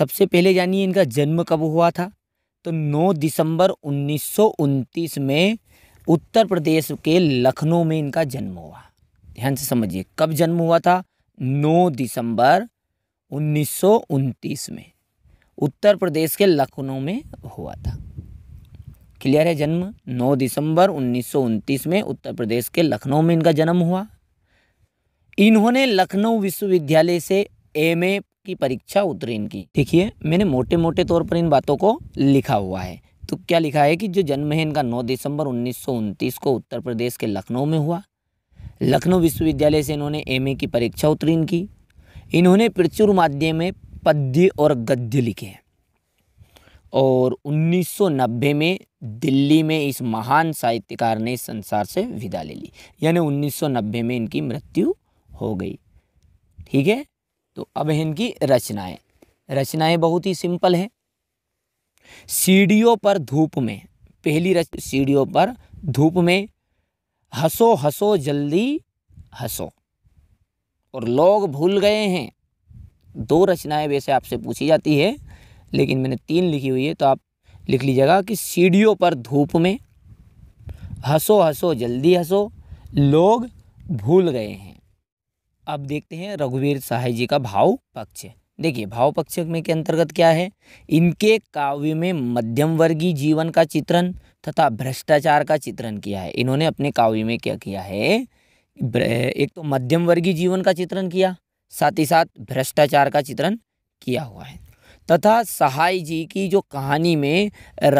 सबसे पहले जानिए इनका जन्म कब हुआ था तो 9 दिसंबर उन्नीस में उत्तर प्रदेश के लखनऊ में इनका जन्म हुआ ध्यान से समझिए कब जन्म हुआ था 9 दिसंबर उन्नीस में उत्तर प्रदेश के लखनऊ में हुआ था क्लियर है जन्म 9 दिसंबर उन्नीस में उत्तर प्रदेश के लखनऊ में इनका जन्म हुआ इन्होंने लखनऊ विश्वविद्यालय से एमए की परीक्षा उत्तीर्ण की देखिए मैंने मोटे मोटे तौर पर इन बातों को लिखा हुआ है तो क्या लिखा है कि जो जन्म है इनका 9 दिसंबर उन्नीस को उत्तर प्रदेश के लखनऊ में हुआ लखनऊ विश्वविद्यालय से इन्होंने एम की परीक्षा उत्तीर्ण की इन्होंने प्रचुर माध्यम में पद्य और गद्य लिखे हैं और 1990 में दिल्ली में इस महान साहित्यकार ने संसार से विदा ले ली यानी 1990 में इनकी मृत्यु हो गई ठीक है तो अब इनकी रचनाएं रचनाएं बहुत ही सिंपल हैं सीढ़ियों पर धूप में पहली रच सीढ़ियों पर धूप में हंसो हंसो जल्दी हंसो और लोग भूल गए हैं दो रचनाएं वैसे आपसे पूछी जाती है लेकिन मैंने तीन लिखी हुई है तो आप लिख लीजिएगा कि सीढ़ियों पर धूप में हंसो हंसो जल्दी हंसो लोग भूल गए हैं अब देखते हैं रघुवीर सहाय जी का भाव पक्ष देखिए भाव पक्ष में के अंतर्गत क्या है इनके काव्य में मध्यम वर्गीय जीवन का चित्रण तथा भ्रष्टाचार का चित्रण किया है इन्होंने अपने काव्य में क्या किया है एक तो मध्यम वर्गीय जीवन का चित्रण किया साथ ही साथ भ्रष्टाचार का चित्रण किया हुआ है तथा सहाय जी की जो कहानी में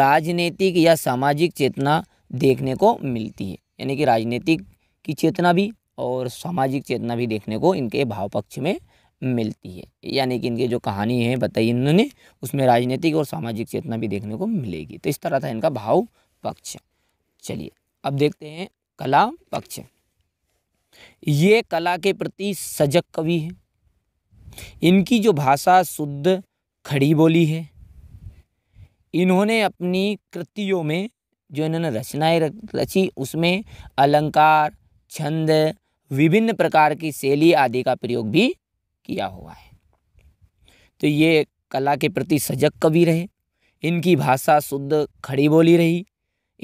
राजनीतिक या सामाजिक चेतना देखने को मिलती है यानी कि राजनीतिक की चेतना भी और सामाजिक चेतना भी देखने को इनके भाव पक्ष में मिलती है यानी कि इनकी जो कहानी है बताई इन्होंने उसमें राजनीतिक और सामाजिक चेतना भी देखने को मिलेगी तो इस तरह था इनका भाव पक्ष चलिए अब देखते हैं कला पक्ष ये कला के प्रति सजग कवि है इनकी जो भाषा शुद्ध खड़ी बोली है इन्होंने अपनी कृतियों में जो इन्होंने रचनाएं रची उसमें अलंकार छंद विभिन्न प्रकार की शैली आदि का प्रयोग भी किया हुआ है तो ये कला के प्रति सजग कवि रहे इनकी भाषा शुद्ध खड़ी बोली रही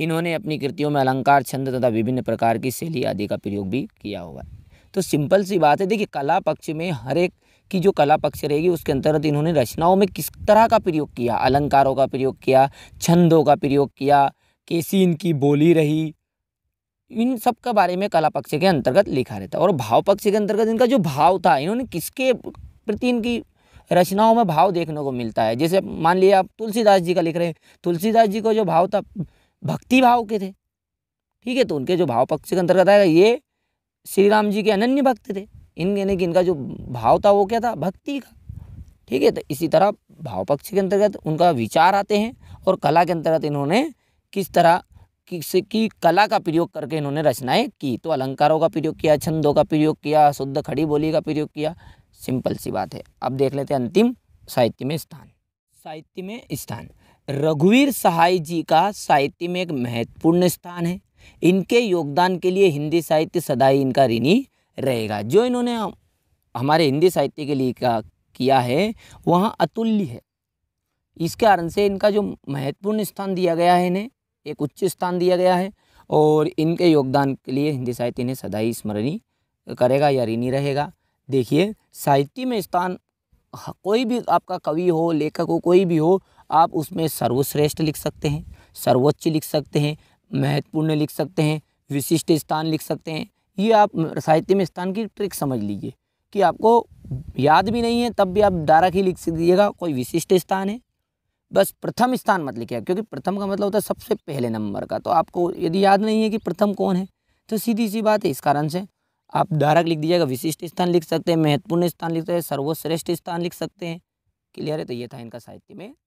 इन्होंने अपनी कृतियों में अलंकार छंद तथा विभिन्न प्रकार की शैली आदि का प्रयोग भी किया हुआ है तो सिंपल सी बात है देखिए कला पक्ष में हर एक की जो कला पक्ष रहेगी उसके अंतर्गत इन्होंने रचनाओं में किस तरह का प्रयोग किया अलंकारों का प्रयोग किया छंदों का प्रयोग किया कैसी इनकी बोली रही इन सब के बारे में कला पक्ष के अंतर्गत लिखा रहता है और भाव पक्ष के अंतर्गत इनका जो भाव था इन्होंने किसके प्रति इनकी रचनाओं में भाव देखने को मिलता है जैसे मान लिया आप तुलसीदास जी का लिख रहे हैं तुलसीदास जी का जो भाव था भक्ति भाव के थे ठीक है तो उनके जो भाव पक्ष के अंतर्गत आएगा ये श्री राम जी के अनन्य भक्त थे इन यानी कि इनका जो भाव था वो क्या था भक्ति का ठीक है तो इसी तरह भाव पक्ष के अंतर्गत उनका विचार आते हैं और कला के अंतर्गत इन्होंने किस तरह किसी की कला का प्रयोग करके इन्होंने रचनाएं की तो अलंकारों का प्रयोग किया छंदों का प्रयोग किया शुद्ध खड़ी बोली का प्रयोग किया सिंपल सी बात है अब देख लेते हैं अंतिम साहित्य में स्थान साहित्य में स्थान रघुवीर सहाय जी का साहित्य में एक महत्वपूर्ण स्थान है इनके योगदान के लिए हिंदी साहित्य सदा ही इनका ऋणी रहेगा जो इन्होंने हमारे हिंदी साहित्य के लिए का किया है वहाँ अतुल्य है इस कारण से इनका जो महत्वपूर्ण स्थान दिया गया है इन्हें एक उच्च स्थान दिया गया है और इनके योगदान के लिए हिंदी साहित्य इन्हें सदाई स्मरणीय करेगा या ऋणी रहेगा देखिए साहित्य में स्थान हाँ, कोई भी आपका कवि हो लेखक हो कोई भी हो आप उसमें सर्वश्रेष्ठ लिख सकते हैं सर्वोच्च लिख सकते हैं महत्वपूर्ण लिख सकते हैं विशिष्ट स्थान लिख सकते हैं ये आप साहित्य में स्थान की ट्रिक समझ लीजिए कि आपको याद भी नहीं है तब भी आप डायरेक्ट ही लिख दीजिएगा कोई विशिष्ट स्थान है बस प्रथम स्थान मत लिखिएगा क्योंकि प्रथम का मतलब होता है सबसे पहले नंबर का तो आपको यदि याद नहीं है कि प्रथम कौन है तो सीधी सी बात है इस कारण से आप धारक लिख दीजिएगा विशिष्ट स्थान लिख सकते हैं महत्वपूर्ण स्थान लिख सकते हैं सर्वश्रेष्ठ स्थान लिख सकते हैं क्लियर है तो ये था इनका साहित्य में